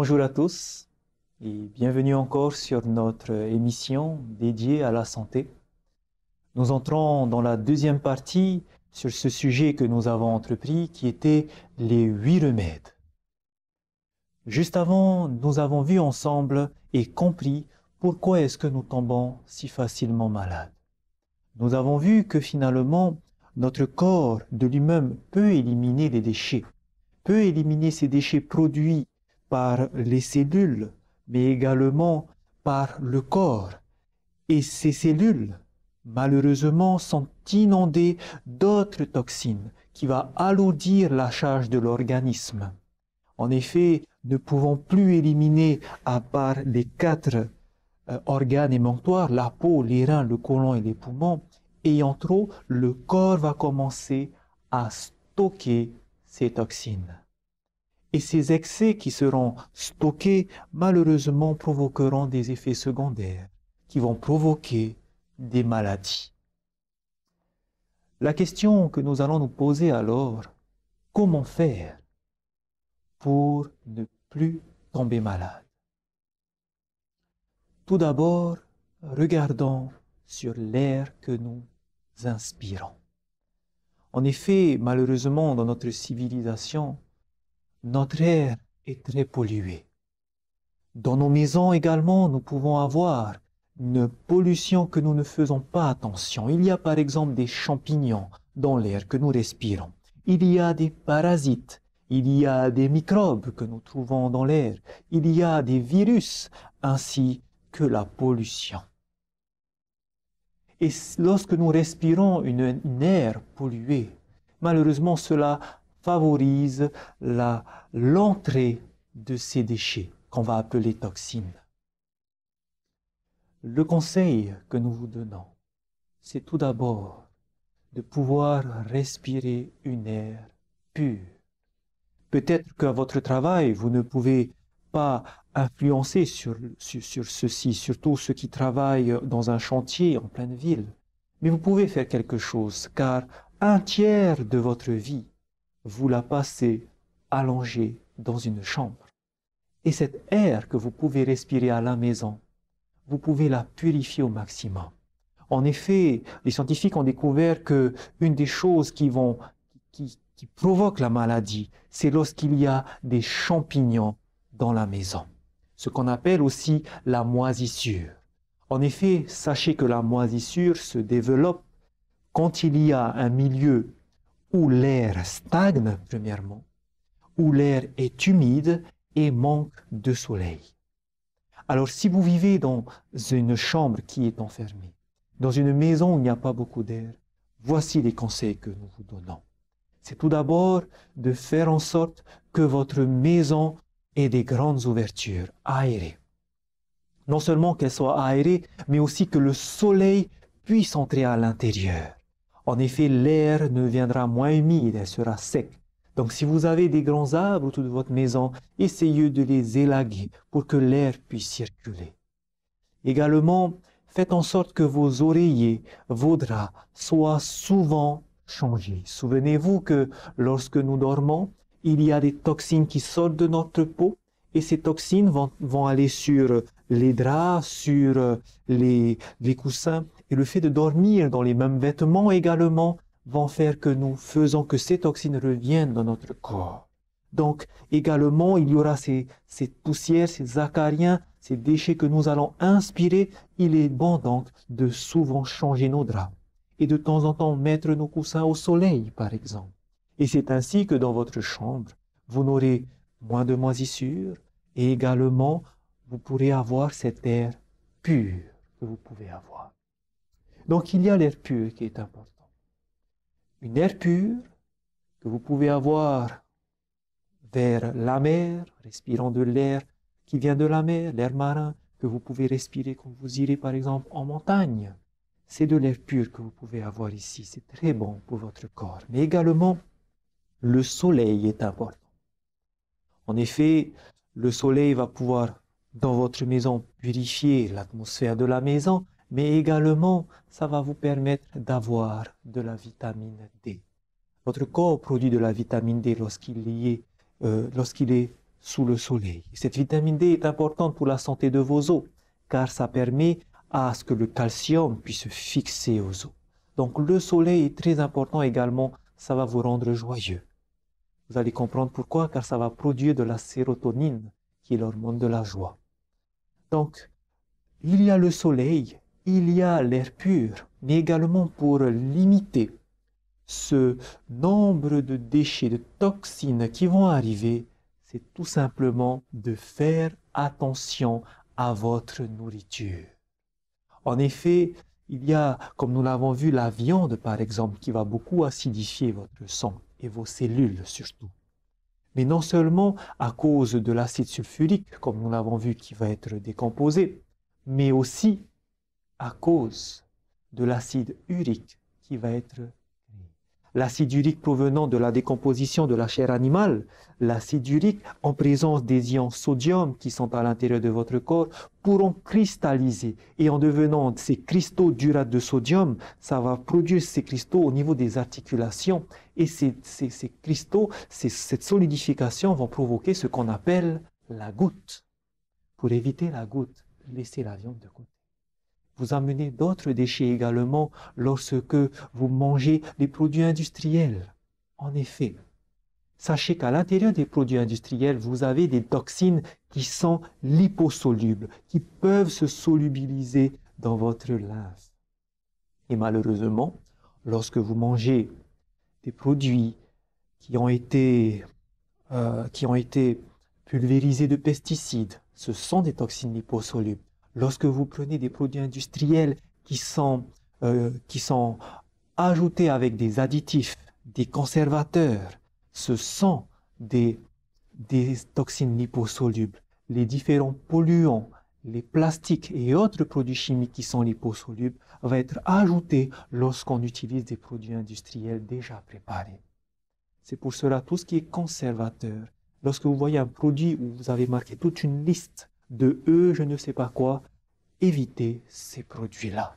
Bonjour à tous et bienvenue encore sur notre émission dédiée à la santé. Nous entrons dans la deuxième partie sur ce sujet que nous avons entrepris qui était les huit remèdes. Juste avant, nous avons vu ensemble et compris pourquoi est-ce que nous tombons si facilement malades. Nous avons vu que finalement, notre corps de lui-même peut éliminer les déchets, peut éliminer ces déchets produits par les cellules, mais également par le corps. Et ces cellules, malheureusement, sont inondées d'autres toxines qui va alourdir la charge de l'organisme. En effet, ne pouvant plus éliminer, à part les quatre euh, organes émanctoires, la peau, les reins, le côlon et les poumons, ayant trop, le corps va commencer à stocker ces toxines et ces excès qui seront stockés malheureusement provoqueront des effets secondaires qui vont provoquer des maladies. La question que nous allons nous poser alors, comment faire pour ne plus tomber malade Tout d'abord, regardons sur l'air que nous inspirons. En effet, malheureusement, dans notre civilisation, notre air est très pollué. Dans nos maisons également, nous pouvons avoir une pollution que nous ne faisons pas attention. Il y a par exemple des champignons dans l'air que nous respirons. Il y a des parasites. Il y a des microbes que nous trouvons dans l'air. Il y a des virus ainsi que la pollution. Et lorsque nous respirons une, air polluée, malheureusement cela favorise l'entrée de ces déchets qu'on va appeler toxines. Le conseil que nous vous donnons, c'est tout d'abord de pouvoir respirer une air pur. Peut-être qu'à votre travail, vous ne pouvez pas influencer sur, sur, sur, ceci, surtout ceux qui travaillent dans un chantier en pleine ville. Mais vous pouvez faire quelque chose, car un tiers de votre vie vous la passez allongée dans une chambre. Et cet air que vous pouvez respirer à la maison, vous pouvez la purifier au maximum. En effet, les scientifiques ont découvert que une des choses qui vont, qui provoque la maladie, c'est lorsqu'il y a des champignons dans la maison. Ce qu'on appelle aussi la moisissure. En effet, sachez que la moisissure se développe quand il y a un milieu où l'air stagne, premièrement, où l'air est humide et manque de soleil. Alors si vous vivez dans une chambre qui est enfermée, dans une maison où il n'y a pas beaucoup d'air, voici les conseils que nous vous donnons. C'est tout d'abord de faire en sorte que votre maison ait des grandes ouvertures aérées. Non seulement qu'elle soit aérée, mais aussi que le soleil puisse entrer à l'intérieur. En effet, l'air ne viendra moins humide, elle sera sec. Donc si vous avez des grands arbres autour de votre maison, essayez de les élaguer pour que l'air puisse circuler. Également, faites en sorte que vos oreillers, vos draps soient souvent changés. Souvenez-vous que lorsque nous dormons, il y a des toxines qui sortent de notre peau et ces toxines vont, aller sur les draps, sur les coussins et le fait de dormir dans les mêmes vêtements également va faire que nous faisons que ces toxines reviennent dans notre corps. Donc également, il y aura ces, ces poussières, ces acariens, ces déchets que nous allons inspirer. Il est bon donc de souvent changer nos draps et de temps en temps mettre nos coussins au soleil, par exemple. Et c'est ainsi que dans votre chambre, vous n'aurez moins de moisissures et également vous pourrez avoir cet air pur que vous pouvez avoir. Donc il y a l'air pur qui est important. Une air pure que vous pouvez avoir vers la mer, respirant de l'air qui vient de la mer, l'air marin que vous pouvez respirer quand vous irez par exemple en montagne. C'est de l'air pur que vous pouvez avoir ici, c'est très bon pour votre corps. Mais également, le soleil est important. En effet, le soleil va pouvoir, dans votre maison, purifier l'atmosphère de la maison, mais également ça va vous permettre d'avoir de la vitamine D. Votre corps produit de la vitamine D lorsqu'il est, euh, lorsqu'il est sous le soleil. Cette vitamine D est importante pour la santé de vos os, car ça permet à ce que le calcium puisse se fixer aux os. Donc le soleil est très important également, ça va vous rendre joyeux. Vous allez comprendre pourquoi, car ça va produire de la sérotonine, qui est l'hormone de la joie. Donc, il y a le soleil, il y a l'air pur, mais également pour limiter ce nombre de déchets, de toxines qui vont arriver, c'est tout simplement de faire attention à votre nourriture. En effet, il y a, comme nous l'avons vu, la viande par exemple qui va beaucoup acidifier votre sang et vos cellules surtout. Mais non seulement à cause de l'acide sulfurique, comme nous l'avons vu, qui va être décomposé, mais aussi à cause de l'acide urique qui va être créé. L'acide urique provenant de la décomposition de la chair animale, l'acide urique en présence des ions sodium qui sont à l'intérieur de votre corps pourront cristalliser et en devenant ces cristaux d'urate de sodium, ça va produire ces cristaux au niveau des articulations et ces, cristaux, cette solidification vont provoquer ce qu'on appelle la goutte. Pour éviter la goutte, laissez la viande de côté. Vous amenez d'autres déchets également lorsque vous mangez des produits industriels. En effet, sachez qu'à l'intérieur des produits industriels, vous avez des toxines qui sont liposolubles, qui peuvent se solubiliser dans votre linge. Et malheureusement, lorsque vous mangez des produits qui ont été, euh, qui ont été pulvérisés de pesticides, ce sont des toxines liposolubles. Lorsque vous prenez des produits industriels qui sont, euh, qui sont ajoutés avec des additifs, des conservateurs, ce sont des, des toxines liposolubles. Les différents polluants, les plastiques et autres produits chimiques qui sont liposolubles vont être ajoutés lorsqu'on utilise des produits industriels déjà préparés. C'est pour cela tout ce qui est conservateur. Lorsque vous voyez un produit où vous avez marqué toute une liste de eux, je ne sais pas quoi, éviter ces produits-là.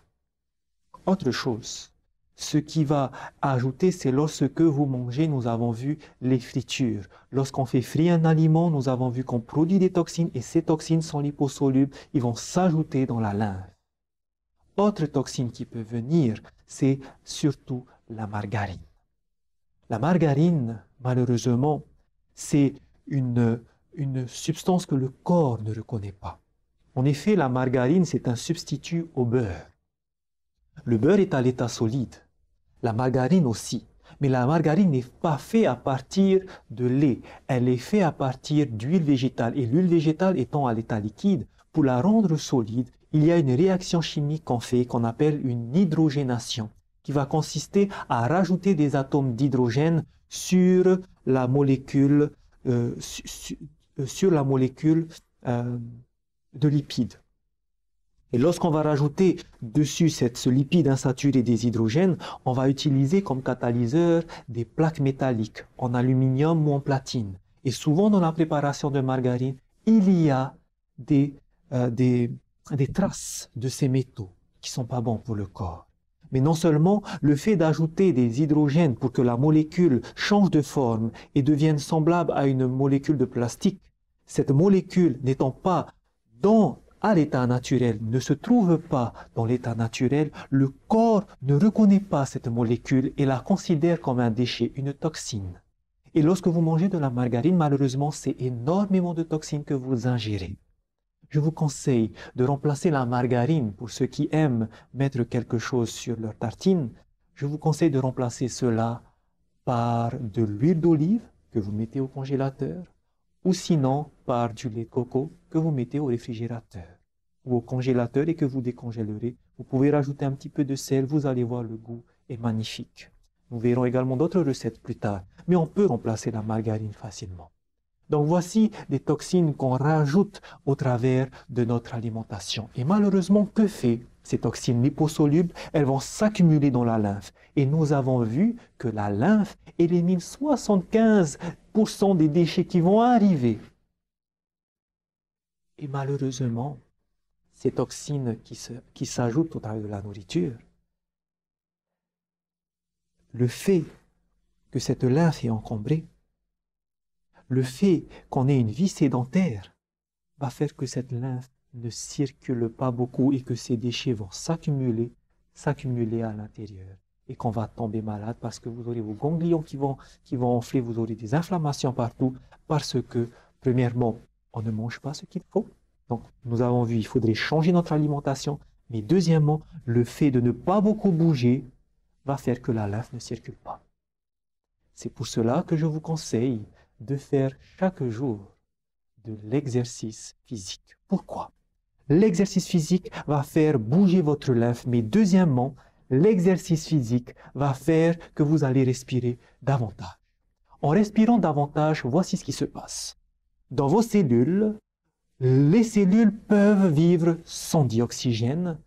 Autre chose, ce qui va ajouter, c'est lorsque vous mangez, nous avons vu les fritures. Lorsqu'on fait frire un aliment, nous avons vu qu'on produit des toxines et ces toxines sont liposolubles, ils vont s'ajouter dans la lymphe. Autre toxine qui peut venir, c'est surtout la margarine. La margarine, malheureusement, c'est une une substance que le corps ne reconnaît pas. En effet, la margarine, c'est un substitut au beurre. Le beurre est à l'état solide, la margarine aussi. Mais la margarine n'est pas faite à partir de lait, elle est faite à partir d'huile végétale. Et l'huile végétale étant à l'état liquide, pour la rendre solide, il y a une réaction chimique qu'on fait qu'on appelle une hydrogénation, qui va consister à rajouter des atomes d'hydrogène sur la molécule, euh, euh, sur la molécule euh, de lipide. Et lorsqu'on va rajouter dessus cette, ce lipide insaturé des hydrogènes, on va utiliser comme catalyseur des plaques métalliques en aluminium ou en platine. Et souvent dans la préparation de margarine, il y a des, euh, traces de ces métaux qui sont pas bons pour le corps. Mais non seulement le fait d'ajouter des hydrogènes pour que la molécule change de forme et devienne semblable à une molécule de plastique, cette molécule n'étant pas dans à l'état naturel, ne se trouve pas dans l'état naturel, le corps ne reconnaît pas cette molécule et la considère comme un déchet, une toxine. Et lorsque vous mangez de la margarine, malheureusement, c'est énormément de toxines que vous ingérez je vous conseille de remplacer la margarine pour ceux qui aiment mettre quelque chose sur leur tartine. Je vous conseille de remplacer cela par de l'huile d'olive que vous mettez au congélateur ou sinon par du lait de coco que vous mettez au réfrigérateur ou au congélateur et que vous décongélerez. Vous pouvez rajouter un petit peu de sel, vous allez voir le goût est magnifique. Nous verrons également d'autres recettes plus tard, mais on peut remplacer la margarine facilement. Donc voici des toxines qu'on rajoute au travers de notre alimentation. Et malheureusement, que fait ces toxines liposolubles Elles vont s'accumuler dans la lymphe. Et nous avons vu que la lymphe élimine 75% des déchets qui vont arriver. Et malheureusement, ces toxines qui s'ajoutent au travers de la nourriture, le fait que cette lymphe est encombrée le fait qu'on ait une vie sédentaire va faire que cette lymphe ne circule pas beaucoup et que ces déchets vont s'accumuler, s'accumuler à l'intérieur et qu'on va tomber malade parce que vous aurez vos ganglions qui vont, qui vont enfler, vous aurez des inflammations partout parce que, premièrement, on ne mange pas ce qu'il faut. Donc, nous avons vu, il faudrait changer notre alimentation. Mais deuxièmement, le fait de ne pas beaucoup bouger va faire que la lymphe ne circule pas. C'est pour cela que je vous conseille de faire chaque jour de l'exercice physique. Pourquoi L'exercice physique va faire bouger votre lymphe, mais deuxièmement, l'exercice physique va faire que vous allez respirer davantage. En respirant davantage, voici ce qui se passe. Dans vos cellules, les cellules peuvent vivre sans dioxygène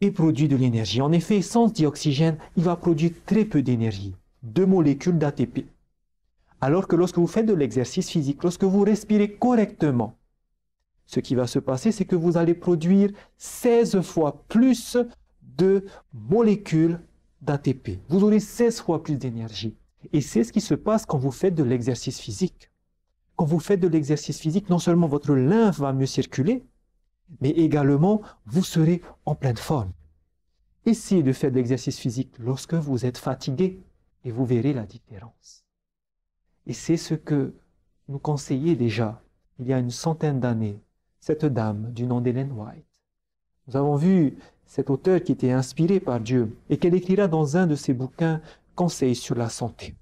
et produire de l'énergie. En effet, sans dioxygène, il va produire très peu d'énergie, deux molécules d'ATP. Alors que lorsque vous faites de l'exercice physique, lorsque vous respirez correctement, ce qui va se passer, c'est que vous allez produire 16 fois plus de molécules d'ATP. Vous aurez 16 fois plus d'énergie. Et c'est ce qui se passe quand vous faites de l'exercice physique. Quand vous faites de l'exercice physique, non seulement votre lymphe va mieux circuler, mais également vous serez en pleine forme. Essayez de faire de l'exercice physique lorsque vous êtes fatigué et vous verrez la différence. Et c'est ce que nous conseillait déjà, il y a une centaine d'années, cette dame du nom d'Hélène White. Nous avons vu cet auteur qui était inspiré par Dieu et qu'elle écrira dans un de ses bouquins Conseils sur la santé.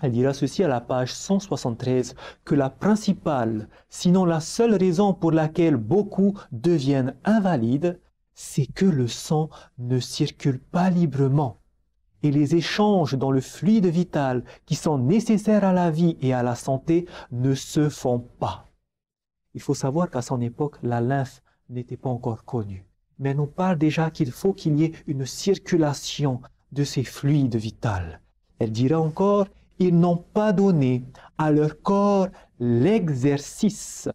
Elle dira ceci à la page 173 que la principale, sinon la seule raison pour laquelle beaucoup deviennent invalides, c'est que le sang ne circule pas librement et les échanges dans le fluide vital qui sont nécessaires à la vie et à la santé ne se font pas. Il faut savoir qu'à son époque, la lymphe n'était pas encore connue. Mais nous parle déjà qu'il faut qu'il y ait une circulation de ces fluides vitaux. Elle dira encore, ils n'ont pas donné à leur corps l'exercice,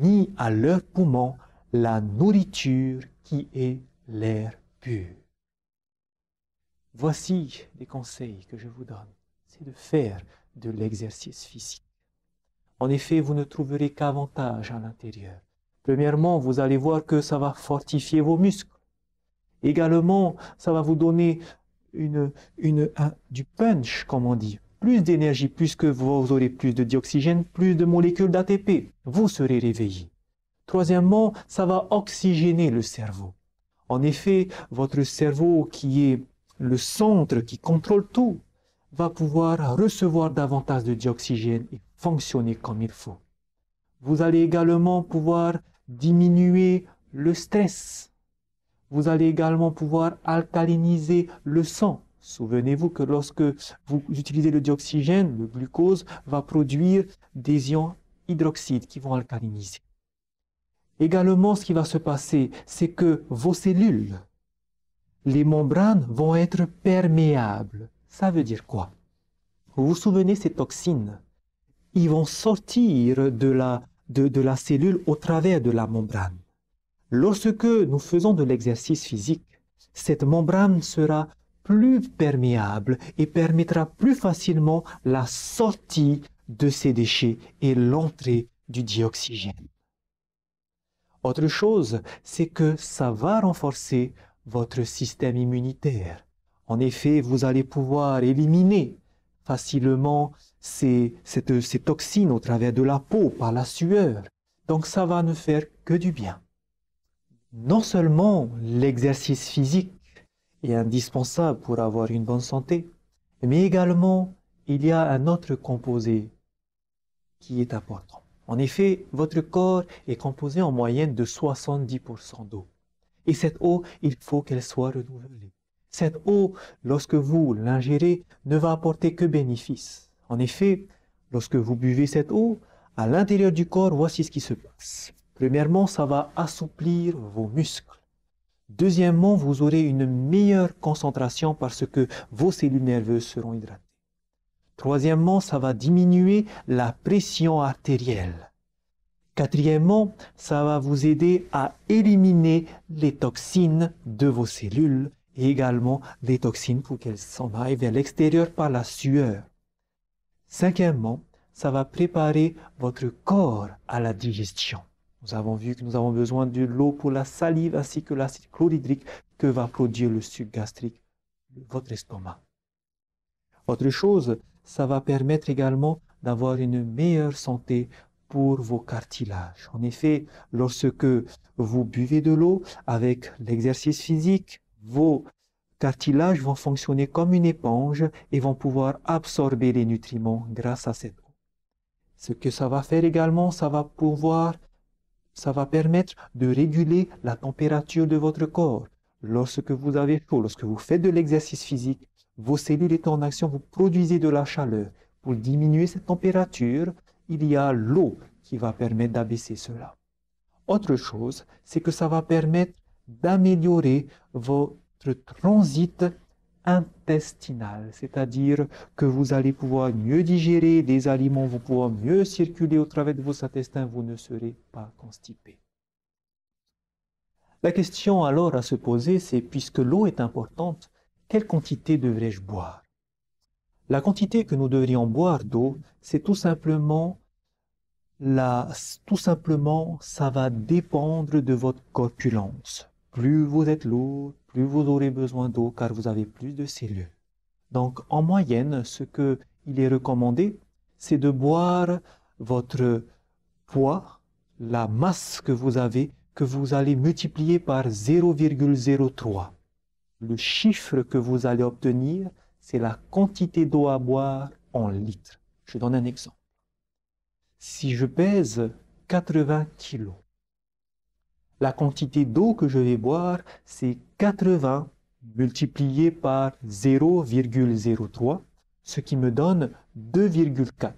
ni à leur poumon la nourriture qui est l'air pur. Voici les conseils que je vous donne. C'est de faire de l'exercice physique. En effet, vous ne trouverez qu'avantages à l'intérieur. Premièrement, vous allez voir que ça va fortifier vos muscles. Également, ça va vous donner une, une, du punch, comme on dit. Plus d'énergie, puisque vous aurez plus de dioxygène, plus de molécules d'ATP. Vous serez réveillé. Troisièmement, ça va oxygéner le cerveau. En effet, votre cerveau qui est le centre qui contrôle tout, va pouvoir recevoir davantage de dioxygène et fonctionner comme il faut. Vous allez également pouvoir diminuer le stress. Vous allez également pouvoir alcaliniser le sang. Souvenez-vous que lorsque vous utilisez le dioxygène, le glucose va produire des ions hydroxydes qui vont alcaliniser. Également, ce qui va se passer, c'est que vos cellules les membranes vont être perméables. Ça veut dire quoi Vous vous souvenez ces toxines Ils vont sortir de la, de la cellule au travers de la membrane. Lorsque nous faisons de l'exercice physique, cette membrane sera plus perméable et permettra plus facilement la sortie de ces déchets et l'entrée du dioxygène. Autre chose, c'est que ça va renforcer votre système immunitaire. En effet, vous allez pouvoir éliminer facilement ces, toxines au travers de la peau, par la sueur. Donc ça va ne faire que du bien. Non seulement l'exercice physique est indispensable pour avoir une bonne santé, mais également il y a un autre composé qui est important. En effet, votre corps est composé en moyenne de 70% d'eau. Et cette eau, il faut qu'elle soit renouvelée. Cette eau, lorsque vous l'ingérez, ne va apporter que bénéfice. En effet, lorsque vous buvez cette eau, à l'intérieur du corps, voici ce qui se passe. Premièrement, ça va assouplir vos muscles. Deuxièmement, vous aurez une meilleure concentration parce que vos cellules nerveuses seront hydratées. Troisièmement, ça va diminuer la pression artérielle. Quatrièmement, ça va vous aider à éliminer les toxines de vos cellules et également les toxines pour qu'elles s'en aillent vers l'extérieur par la sueur. Cinquièmement, ça va préparer votre corps à la digestion. Nous avons vu que nous avons besoin de l'eau pour la salive ainsi que l'acide chlorhydrique que va produire le suc gastrique de votre estomac. Autre chose, ça va permettre également d'avoir une meilleure santé pour vos cartilages. En effet, lorsque vous buvez de l'eau avec l'exercice physique, vos cartilages vont fonctionner comme une éponge et vont pouvoir absorber les nutriments grâce à cette eau. Ce que ça va faire également, ça va pouvoir, ça va permettre de réguler la température de votre corps. Lorsque vous avez chaud, lorsque vous faites de l'exercice physique, vos cellules étant en action, vous produisez de la chaleur. Pour diminuer cette température, il y a l'eau qui va permettre d'abaisser cela. Autre chose, c'est que ça va permettre d'améliorer votre transit intestinal, c'est-à-dire que vous allez pouvoir mieux digérer, des aliments vous pourrez mieux circuler au travers de vos intestins, vous ne serez pas constipé. La question alors à se poser, c'est puisque l'eau est importante, quelle quantité devrais-je boire la quantité que nous devrions boire d'eau, c'est tout simplement la, tout simplement, ça va dépendre de votre corpulence. Plus vous êtes lourd, plus vous aurez besoin d'eau car vous avez plus de cellules. Donc, en moyenne, ce que il est recommandé, c'est de boire votre poids, la masse que vous avez, que vous allez multiplier par 0,03. Le chiffre que vous allez obtenir, c'est la quantité d'eau à boire en litres. Je donne un exemple. Si je pèse 80 kilos, la quantité d'eau que je vais boire, c'est 80 multiplié par 0,03, ce qui me donne 2,4.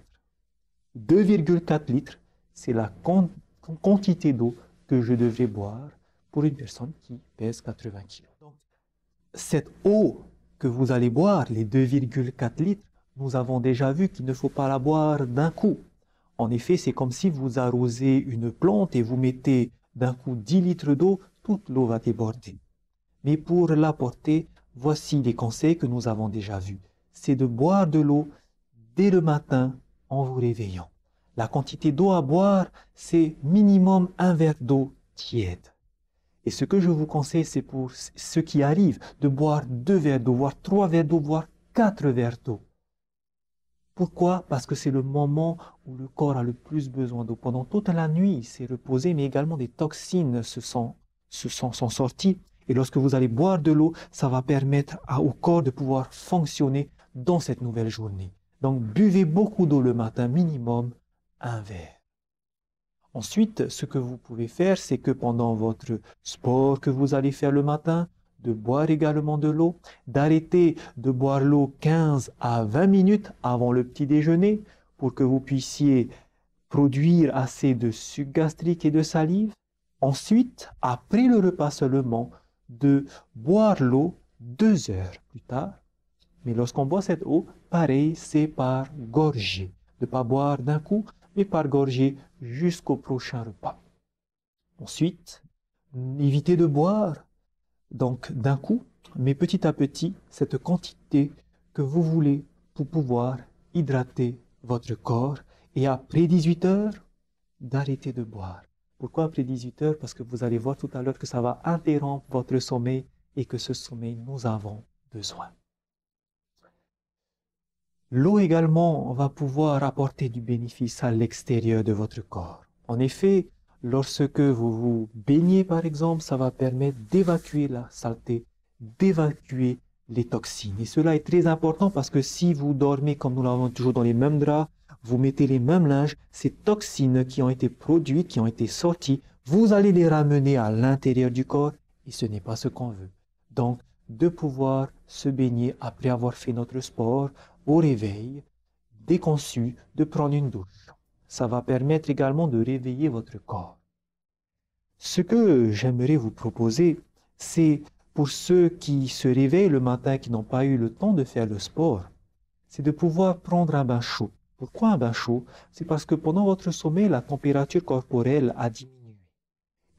2,4 litres, c'est la quantité d'eau que je devais boire pour une personne qui pèse 80 kilos. cette eau que vous allez boire, les 2,4 litres, nous avons déjà vu qu'il ne faut pas la boire d'un coup. En effet, c'est comme si vous arrosez une plante et vous mettez d'un coup 10 litres d'eau, toute l'eau va déborder. Mais pour la porter voici les conseils que nous avons déjà vus. C'est de boire de l'eau dès le matin en vous réveillant. La quantité d'eau à boire, c'est minimum un verre d'eau tiède. Et ce que je vous conseille, c'est pour ceux qui arrivent de boire deux verres d'eau, voire trois verres d'eau, voire quatre verres d'eau. Pourquoi Parce que c'est le moment où le corps a le plus besoin d'eau. Pendant toute la nuit, il s'est reposé, mais également des toxines se sont, sorties. Et lorsque vous allez boire de l'eau, ça va permettre à, au corps de pouvoir fonctionner dans cette nouvelle journée. Donc buvez beaucoup d'eau le matin, minimum un verre. Ensuite, ce que vous pouvez faire, c'est que pendant votre sport que vous allez faire le matin, de boire également de l'eau, d'arrêter de boire l'eau 15 à 20 minutes avant le petit déjeuner pour que vous puissiez produire assez de suc gastrique et de salive. Ensuite, après le repas seulement, de boire l'eau deux heures plus tard. Mais lorsqu'on boit cette eau, pareil, c'est par gorgée. De ne pas boire d'un coup, et par gorgée jusqu'au prochain repas. Ensuite, évitez de boire, donc d'un coup, mais petit à petit, cette quantité que vous voulez pour pouvoir hydrater votre corps et après 18 heures, d'arrêter de boire. Pourquoi après 18 heures Parce que vous allez voir tout à l'heure que ça va interrompre votre sommeil et que ce sommeil, nous avons besoin. L'eau également va pouvoir apporter du bénéfice à l'extérieur de votre corps. En effet, lorsque vous vous baignez par exemple, ça va permettre d'évacuer la saleté, d'évacuer les toxines. Et cela est très important parce que si vous dormez comme nous l'avons toujours dans les mêmes draps, vous mettez les mêmes linges, ces toxines qui ont été produites, qui ont été sorties, vous allez les ramener à l'intérieur du corps et ce n'est pas ce qu'on veut. Donc, de pouvoir se baigner après avoir fait notre sport, au réveil, déconçu, de prendre une douche. Ça va permettre également de réveiller votre corps. Ce que j'aimerais vous proposer, c'est pour ceux qui se réveillent le matin qui n'ont pas eu le temps de faire le sport, c'est de pouvoir prendre un bain chaud. Pourquoi un bain chaud C'est parce que pendant votre sommeil, la température corporelle a diminué.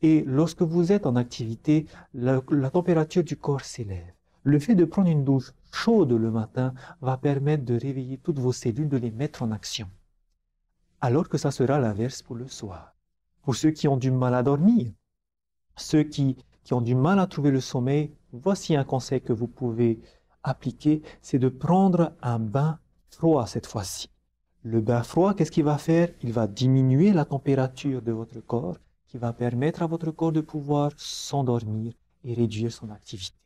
Et lorsque vous êtes en activité, la température du corps s'élève. Le fait de prendre une douche chaude le matin va permettre de réveiller toutes vos cellules, de les mettre en action. Alors que ça sera l'inverse pour le soir. Pour ceux qui ont du mal à dormir, ceux qui, qui ont du mal à trouver le sommeil, voici un conseil que vous pouvez appliquer, c'est de prendre un bain froid cette fois-ci. Le bain froid, qu'est-ce qu'il va faire Il va diminuer la température de votre corps, qui va permettre à votre corps de pouvoir s'endormir et réduire son activité.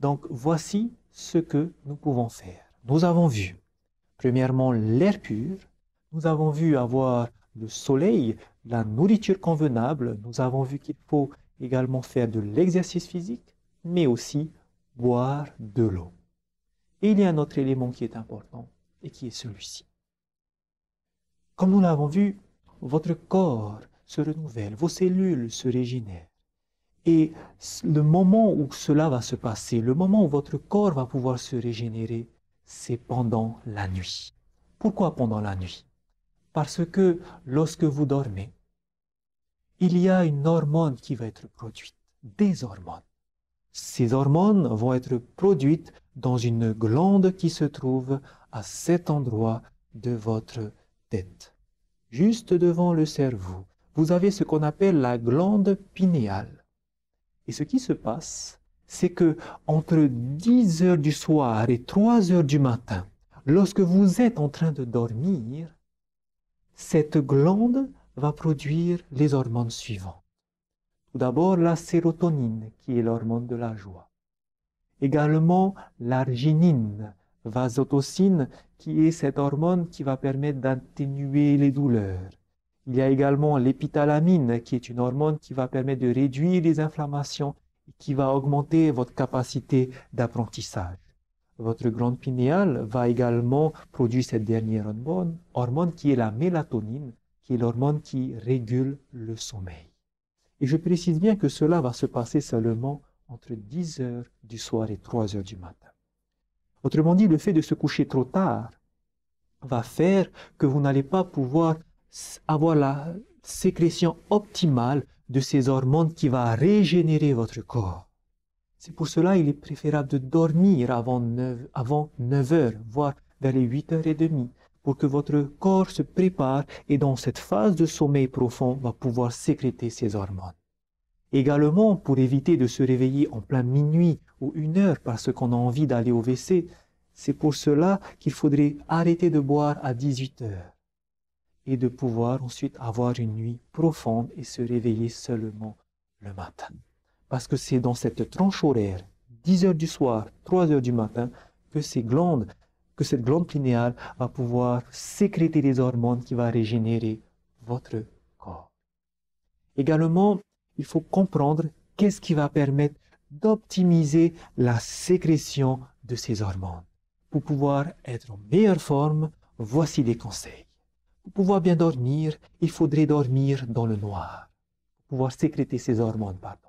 Donc voici ce que nous pouvons faire. Nous avons vu, premièrement, l'air pur. Nous avons vu avoir le soleil, la nourriture convenable. Nous avons vu qu'il faut également faire de l'exercice physique, mais aussi boire de l'eau. Et il y a un autre élément qui est important et qui est celui-ci. Comme nous l'avons vu, votre corps se renouvelle, vos cellules se régénèrent. Et le moment où cela va se passer, le moment où votre corps va pouvoir se régénérer, c'est pendant la nuit. Pourquoi pendant la nuit Parce que lorsque vous dormez, il y a une hormone qui va être produite, des hormones. Ces hormones vont être produites dans une glande qui se trouve à cet endroit de votre tête, juste devant le cerveau. Vous avez ce qu'on appelle la glande pinéale. Et ce qui se passe, c'est que entre 10 heures du soir et 3 heures du matin, lorsque vous êtes en train de dormir, cette glande va produire les hormones suivantes. Tout d'abord la sérotonine, qui est l'hormone de la joie. Également l'arginine, vasotocine, qui est cette hormone qui va permettre d'atténuer les douleurs. Il y a également l'épithalamine, qui est une hormone qui va permettre de réduire les inflammations et qui va augmenter votre capacité d'apprentissage. Votre glande pinéale va également produire cette dernière hormone, hormone qui est la mélatonine, qui est l'hormone qui régule le sommeil. Et je précise bien que cela va se passer seulement entre 10 heures du soir et 3 heures du matin. Autrement dit, le fait de se coucher trop tard va faire que vous n'allez pas pouvoir avoir la sécrétion optimale de ces hormones qui va régénérer votre corps. C'est pour cela il est préférable de dormir avant 9, avant heures, voire vers les 8 et 30 pour que votre corps se prépare et dans cette phase de sommeil profond va pouvoir sécréter ces hormones. Également, pour éviter de se réveiller en plein minuit ou une heure parce qu'on a envie d'aller au WC, c'est pour cela qu'il faudrait arrêter de boire à 18 heures et de pouvoir ensuite avoir une nuit profonde et se réveiller seulement le matin. Parce que c'est dans cette tranche horaire, 10 heures du soir, 3 heures du matin, que ces glandes, que cette glande pinéale va pouvoir sécréter les hormones qui va régénérer votre corps. Également, il faut comprendre qu'est-ce qui va permettre d'optimiser la sécrétion de ces hormones. Pour pouvoir être en meilleure forme, voici des conseils. Pour pouvoir bien dormir, il faudrait dormir dans le noir, pouvoir sécréter ces hormones, pardon.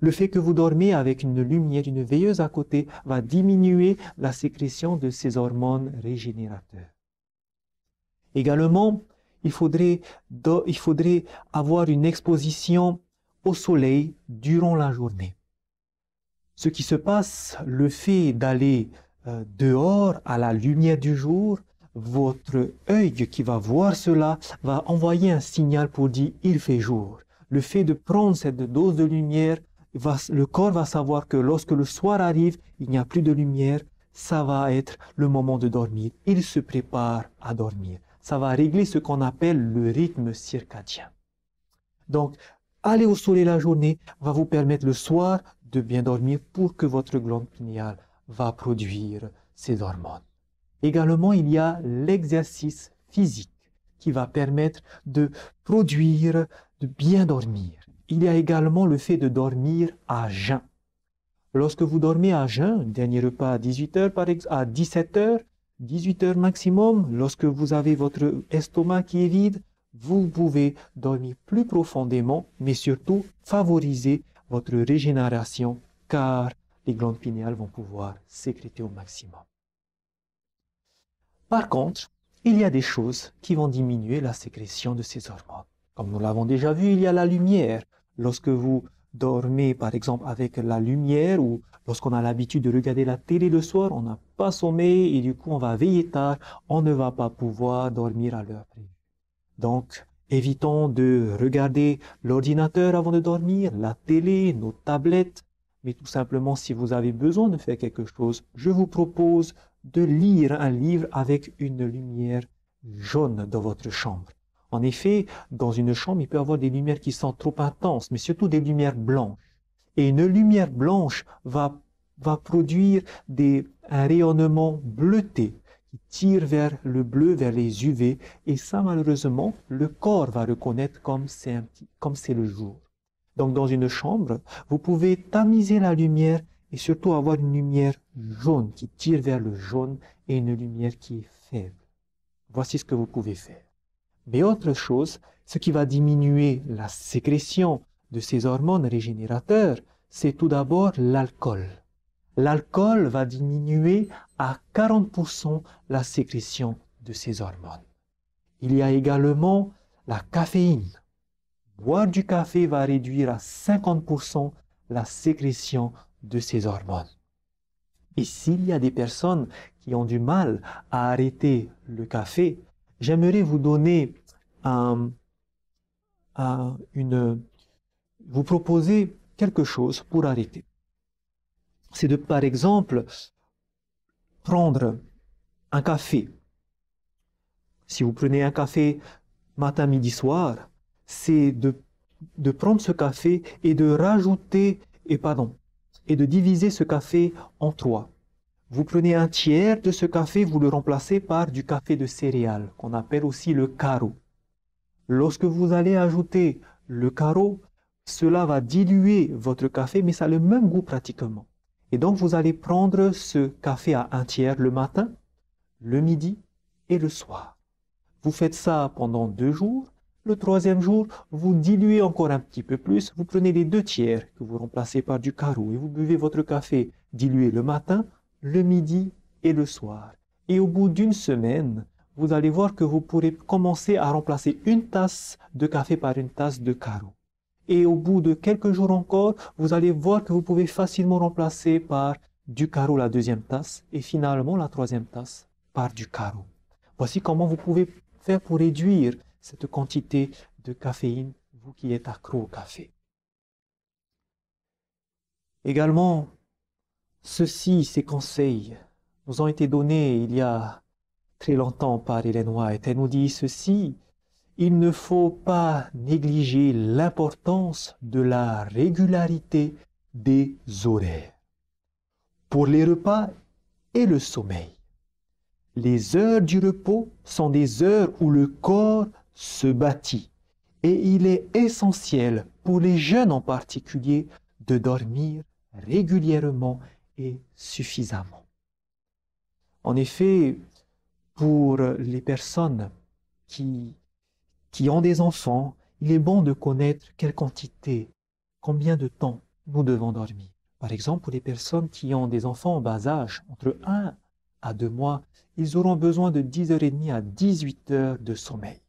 Le fait que vous dormez avec une lumière, une veilleuse à côté, va diminuer la sécrétion de ces hormones régénérateurs. Également, il faudrait avoir une exposition au soleil durant la journée. Ce qui se passe, le fait d'aller euh, dehors à la lumière du jour, votre œil qui va voir cela va envoyer un signal pour dire il fait jour. Le fait de prendre cette dose de lumière, le corps va savoir que lorsque le soir arrive, il n'y a plus de lumière, ça va être le moment de dormir. Il se prépare à dormir. Ça va régler ce qu'on appelle le rythme circadien. Donc, aller au soleil la journée va vous permettre le soir de bien dormir pour que votre glande pinéale va produire ses hormones. Également, il y a l'exercice physique qui va permettre de produire, de bien dormir. Il y a également le fait de dormir à jeun. Lorsque vous dormez à jeun, dernier repas à 18 à 17h, 18h maximum, lorsque vous avez votre estomac qui est vide, vous pouvez dormir plus profondément, mais surtout favoriser votre régénération, car les glandes pinéales vont pouvoir sécréter au maximum. Par contre, il y a des choses qui vont diminuer la sécrétion de ces hormones. Comme nous l'avons déjà vu, il y a la lumière. Lorsque vous dormez, par exemple, avec la lumière ou lorsqu'on a l'habitude de regarder la télé le soir, on n'a pas sommeil et du coup on va veiller tard, on ne va pas pouvoir dormir à l'heure prévue. Donc, évitons de regarder l'ordinateur avant de dormir, la télé, nos tablettes, mais tout simplement si vous avez besoin de faire quelque chose, je vous propose de lire un livre avec une lumière jaune dans votre chambre. En effet, dans une chambre, il peut y avoir des lumières qui sont trop intenses, mais surtout des lumières blanches. Et une lumière blanche va, va produire des, un rayonnement bleuté qui tire vers le bleu, vers les UV, et ça, malheureusement, le corps va reconnaître comme c'est, un petit, comme c'est le jour. Donc, dans une chambre, vous pouvez tamiser la lumière et surtout avoir une lumière jaune qui tire vers le jaune et une lumière qui est faible. Voici ce que vous pouvez faire. Mais autre chose, ce qui va diminuer la sécrétion de ces hormones régénérateurs, c'est tout d'abord l'alcool. L'alcool va diminuer à 40% la sécrétion de ces hormones. Il y a également la caféine. Boire du café va réduire à 50% la sécrétion de ces hormones. Et s'il y a des personnes qui ont du mal à arrêter le café, j'aimerais vous donner un, une, vous proposer quelque chose pour arrêter. C'est de, par exemple, prendre un café. Si vous prenez un café matin, midi, soir, c'est de, de prendre ce café et de rajouter, et pardon, et de diviser ce café en trois. Vous prenez un tiers de ce café, vous le remplacez par du café de céréales, qu'on appelle aussi le carreau. Lorsque vous allez ajouter le carreau, cela va diluer votre café, mais ça a le même goût pratiquement. Et donc vous allez prendre ce café à un tiers le matin, le midi et le soir. Vous faites ça pendant deux jours, le troisième jour, vous diluez encore un petit peu plus. Vous prenez les deux tiers que vous remplacez par du carreau et vous buvez votre café dilué le matin, le midi et le soir. Et au bout d'une semaine, vous allez voir que vous pourrez commencer à remplacer une tasse de café par une tasse de carreau. Et au bout de quelques jours encore, vous allez voir que vous pouvez facilement remplacer par du carreau la deuxième tasse et finalement la troisième tasse par du carreau. Voici comment vous pouvez faire pour réduire cette quantité de caféine, vous qui êtes accro au café. Également, ceci, ces conseils, nous ont été donnés il y a très longtemps par Hélène White. Elle nous dit ceci, il ne faut pas négliger l'importance de la régularité des horaires. Pour les repas et le sommeil, les heures du repos sont des heures où le corps se bâtit. Et il est essentiel, pour les jeunes en particulier, de dormir régulièrement et suffisamment. En effet, pour les personnes qui, qui ont des enfants, il est bon de connaître quelle quantité, combien de temps nous devons dormir. Par exemple, pour les personnes qui ont des enfants en bas âge, entre 1 à 2 mois, ils auront besoin de 10h30 à 18h de sommeil.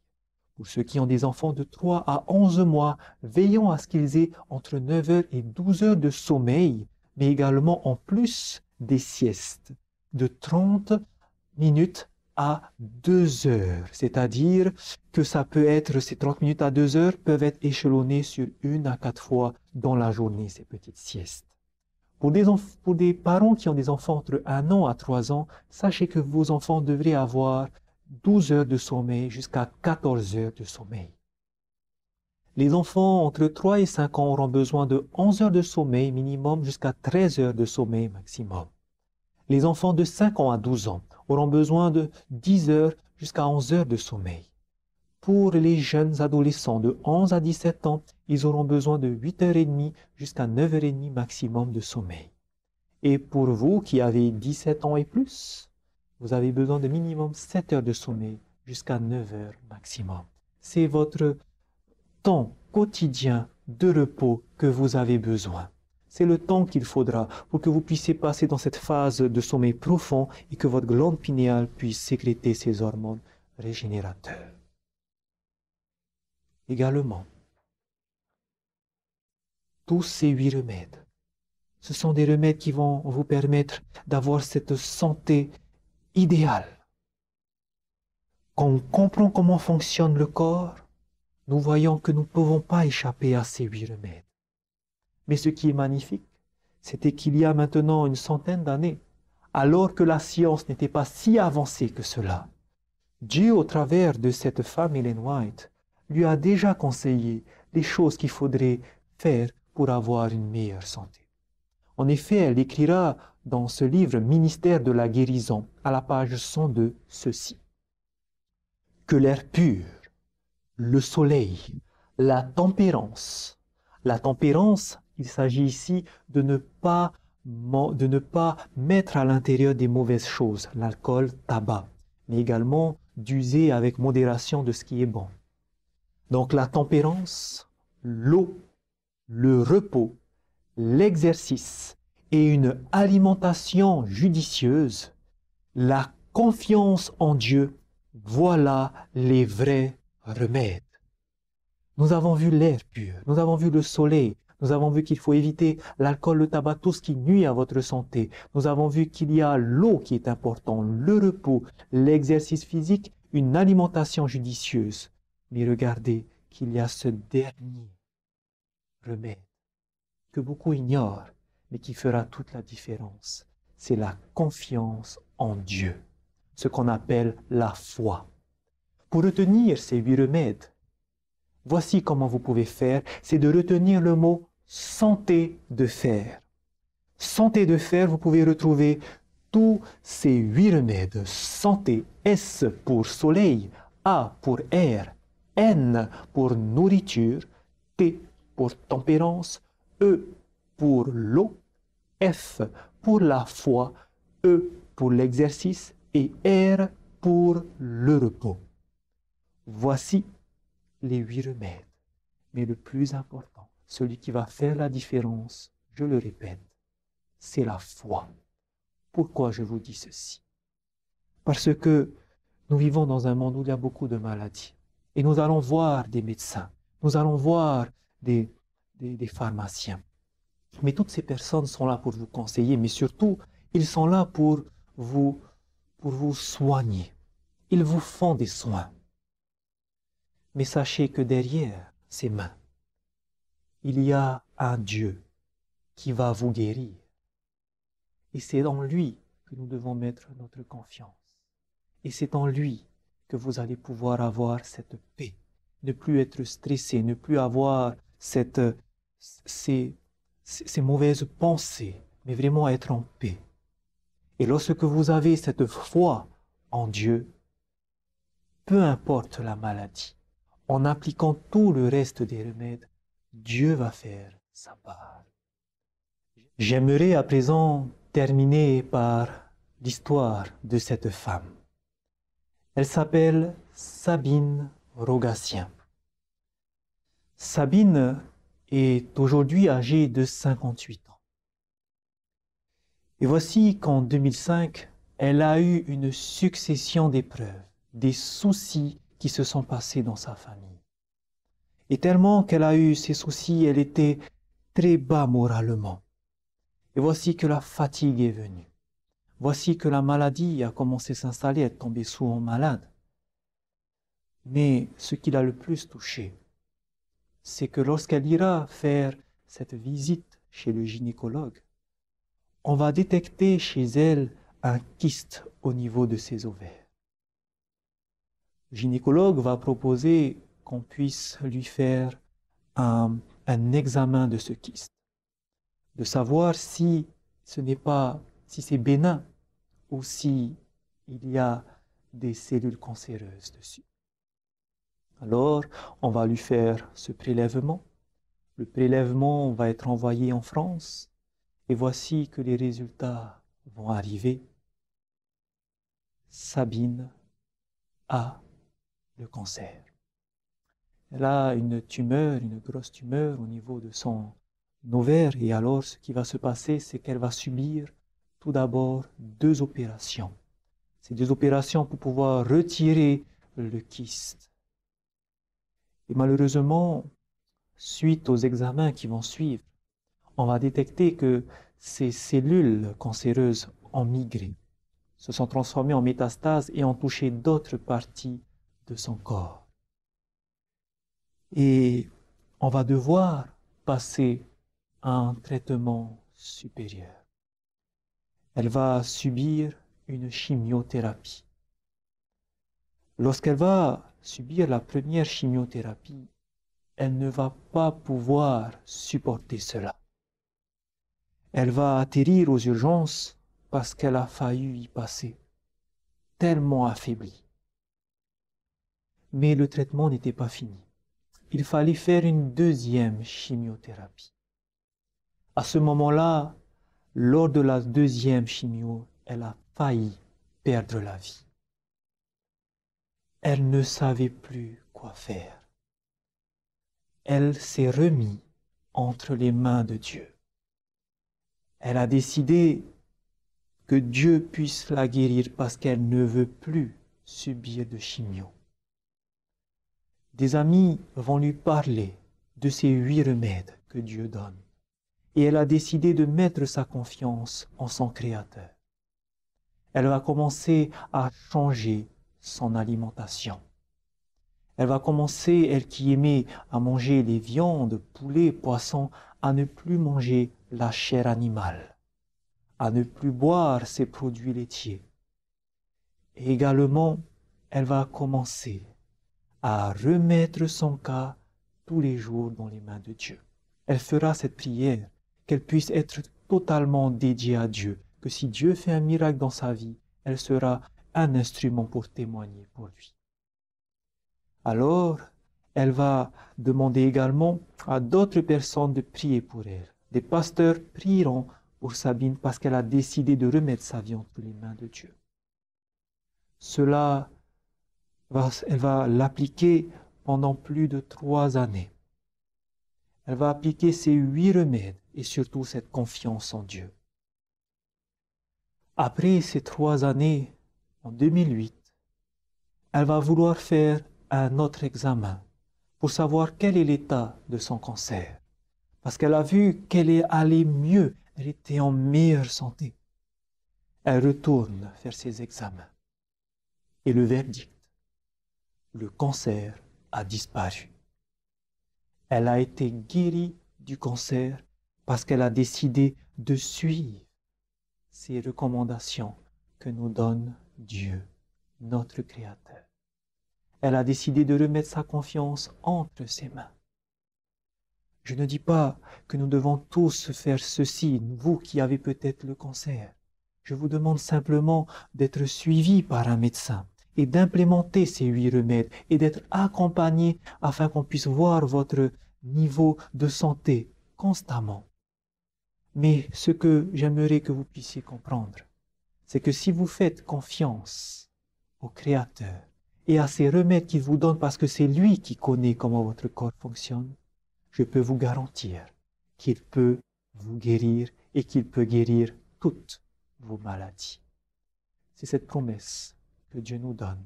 Pour ceux qui ont des enfants de 3 à 11 mois, veillons à ce qu'ils aient entre 9 heures et 12 heures de sommeil, mais également en plus des siestes de 30 minutes à 2 heures. C'est-à-dire que ça peut être, ces 30 minutes à 2 heures peuvent être échelonnées sur une à quatre fois dans la journée, ces petites siestes. Pour des, pour des parents qui ont des enfants entre 1 an à 3 ans, sachez que vos enfants devraient avoir 12 heures de sommeil jusqu'à 14 heures de sommeil. Les enfants entre 3 et 5 ans auront besoin de 11 heures de sommeil minimum jusqu'à 13 heures de sommeil maximum. Les enfants de 5 ans à 12 ans auront besoin de 10 heures jusqu'à 11 heures de sommeil. Pour les jeunes adolescents de 11 à 17 ans, ils auront besoin de 8h30 jusqu'à 9h30 maximum de sommeil. Et pour vous qui avez 17 ans et plus, vous avez besoin de minimum 7 heures de sommeil jusqu'à 9 heures maximum. C'est votre temps quotidien de repos que vous avez besoin. C'est le temps qu'il faudra pour que vous puissiez passer dans cette phase de sommeil profond et que votre glande pinéale puisse sécréter ses hormones régénérateurs. Également, tous ces huit remèdes, ce sont des remèdes qui vont vous permettre d'avoir cette santé idéal. Quand on comprend comment fonctionne le corps, nous voyons que nous ne pouvons pas échapper à ces huit remèdes. Mais ce qui est magnifique, c'était qu'il y a maintenant une centaine d'années, alors que la science n'était pas si avancée que cela, Dieu, au travers de cette femme Hélène White, lui a déjà conseillé les choses qu'il faudrait faire pour avoir une meilleure santé. En effet, elle écrira dans ce livre Ministère de la guérison, à la page 102, ceci. Que l'air pur, le soleil, la tempérance, la tempérance, il s'agit ici de ne pas de ne pas mettre à l'intérieur des mauvaises choses, l'alcool, tabac, mais également d'user avec modération de ce qui est bon. Donc la tempérance, l'eau, le repos, l'exercice, et une alimentation judicieuse, la confiance en Dieu, voilà les vrais remèdes. Nous avons vu l'air pur, nous avons vu le soleil, nous avons vu qu'il faut éviter l'alcool, le tabac, tout ce qui nuit à votre santé. Nous avons vu qu'il y a l'eau qui est importante, le repos, l'exercice physique, une alimentation judicieuse. Mais regardez qu'il y a ce dernier remède que beaucoup ignorent mais qui fera toute la différence, c'est la confiance en Dieu, ce qu'on appelle la foi. Pour retenir ces huit remèdes, voici comment vous pouvez faire, c'est de retenir le mot santé de fer. Santé de fer, vous pouvez retrouver tous ces huit remèdes. Santé, S pour soleil, A pour air, N pour nourriture, T pour tempérance, E pour l'eau, F pour la foi, E pour l'exercice et R pour le repos. Voici les huit remèdes. Mais le plus important, celui qui va faire la différence, je le répète, c'est la foi. Pourquoi je vous dis ceci Parce que nous vivons dans un monde où il y a beaucoup de maladies. Et nous allons voir des médecins, nous allons voir des, des pharmaciens, mais toutes ces personnes sont là pour vous conseiller, mais surtout, ils sont là pour vous, pour vous soigner. Ils vous font des soins. Mais sachez que derrière ces mains, il y a un Dieu qui va vous guérir. Et c'est en lui que nous devons mettre notre confiance. Et c'est en lui que vous allez pouvoir avoir cette paix, ne plus être stressé, ne plus avoir cette, ces ces mauvaises pensées, mais vraiment être en paix. Et lorsque vous avez cette foi en Dieu, peu importe la maladie, en appliquant tout le reste des remèdes, Dieu va faire sa part. J'aimerais à présent terminer par l'histoire de cette femme. Elle s'appelle Sabine Rogatien. Sabine est aujourd'hui âgée de 58 ans. Et voici qu'en 2005, elle a eu une succession d'épreuves, des soucis qui se sont passés dans sa famille. Et tellement qu'elle a eu ces soucis, elle était très bas moralement. Et voici que la fatigue est venue. Voici que la maladie a commencé à s'installer, elle est tombée souvent malade. Mais ce qui l'a le plus touchée, c'est que lorsqu'elle ira faire cette visite chez le gynécologue, on va détecter chez elle un kyste au niveau de ses ovaires. Le gynécologue va proposer qu'on puisse lui faire un, examen de ce kyste, de savoir si ce n'est pas, si c'est bénin ou si il y a des cellules cancéreuses dessus. Alors, on va lui faire ce prélèvement. Le prélèvement va être envoyé en France et voici que les résultats vont arriver. Sabine a le cancer. Elle a une tumeur, une grosse tumeur au niveau de son ovaire et alors ce qui va se passer, c'est qu'elle va subir tout d'abord deux opérations. Ces deux opérations pour pouvoir retirer le kyste et malheureusement, suite aux examens qui vont suivre, on va détecter que ces cellules cancéreuses ont migré, se sont transformées en métastases et ont touché d'autres parties de son corps. Et on va devoir passer à un traitement supérieur. Elle va subir une chimiothérapie lorsqu'elle va subir la première chimiothérapie, elle ne va pas pouvoir supporter cela. Elle va atterrir aux urgences parce qu'elle a failli y passer, tellement affaiblie. Mais le traitement n'était pas fini. Il fallait faire une deuxième chimiothérapie. À ce moment-là, lors de la deuxième chimio, elle a failli perdre la vie. Elle ne savait plus quoi faire. Elle s'est remise entre les mains de Dieu. Elle a décidé que Dieu puisse la guérir parce qu'elle ne veut plus subir de chimio. Des amis vont lui parler de ces huit remèdes que Dieu donne. Et elle a décidé de mettre sa confiance en son Créateur. Elle va commencer à changer son alimentation. Elle va commencer, elle qui aimait à manger les viandes, poulet, poisson, à ne plus manger la chair animale, à ne plus boire ses produits laitiers. Et également, elle va commencer à remettre son cas tous les jours dans les mains de Dieu. Elle fera cette prière, qu'elle puisse être totalement dédiée à Dieu, que si Dieu fait un miracle dans sa vie, elle sera un instrument pour témoigner pour lui. Alors, elle va demander également à d'autres personnes de prier pour elle. Des pasteurs prieront pour Sabine parce qu'elle a décidé de remettre sa vie entre les mains de Dieu. Cela, elle va l'appliquer pendant plus de trois années. Elle va appliquer ces huit remèdes et surtout cette confiance en Dieu. Après ces trois années, en 2008, elle va vouloir faire un autre examen pour savoir quel est l'état de son cancer. Parce qu'elle a vu qu'elle est allée mieux, elle était en meilleure santé. Elle retourne faire ses examens. Et le verdict, le cancer a disparu. Elle a été guérie du cancer parce qu'elle a décidé de suivre ces recommandations que nous donne Dieu, notre Créateur. Elle a décidé de remettre sa confiance entre ses mains. Je ne dis pas que nous devons tous faire ceci, vous qui avez peut-être le cancer. Je vous demande simplement d'être suivi par un médecin et d'implémenter ces huit remèdes et d'être accompagné afin qu'on puisse voir votre niveau de santé constamment. Mais ce que j'aimerais que vous puissiez comprendre, c'est que si vous faites confiance au Créateur et à ses remèdes qu'il vous donne parce que c'est lui qui connaît comment votre corps fonctionne, je peux vous garantir qu'il peut vous guérir et qu'il peut guérir toutes vos maladies. C'est cette promesse que Dieu nous donne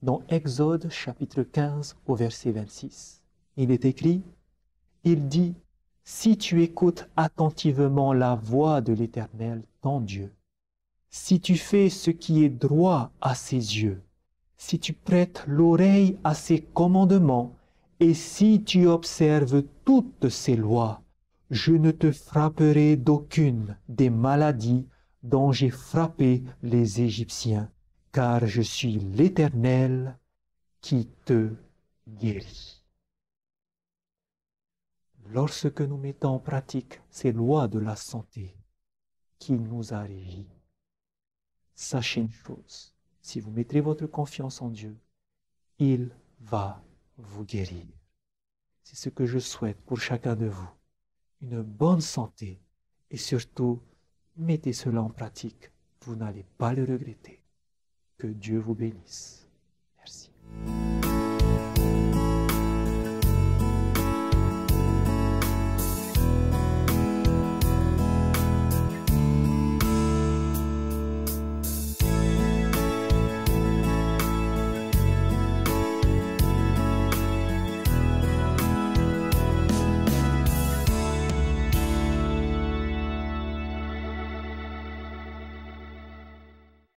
dans Exode chapitre 15 au verset 26. Il est écrit, il dit, Si tu écoutes attentivement la voix de l'Éternel, ton Dieu, si tu fais ce qui est droit à ses yeux, si tu prêtes l'oreille à ses commandements, et si tu observes toutes ses lois, je ne te frapperai d'aucune des maladies dont j'ai frappé les Égyptiens, car je suis l'Éternel qui te guérit. Lorsque nous mettons en pratique ces lois de la santé qui nous a Sachez une chose, si vous mettez votre confiance en Dieu, il va vous guérir. C'est ce que je souhaite pour chacun de vous. Une bonne santé et surtout, mettez cela en pratique. Vous n'allez pas le regretter. Que Dieu vous bénisse. Merci.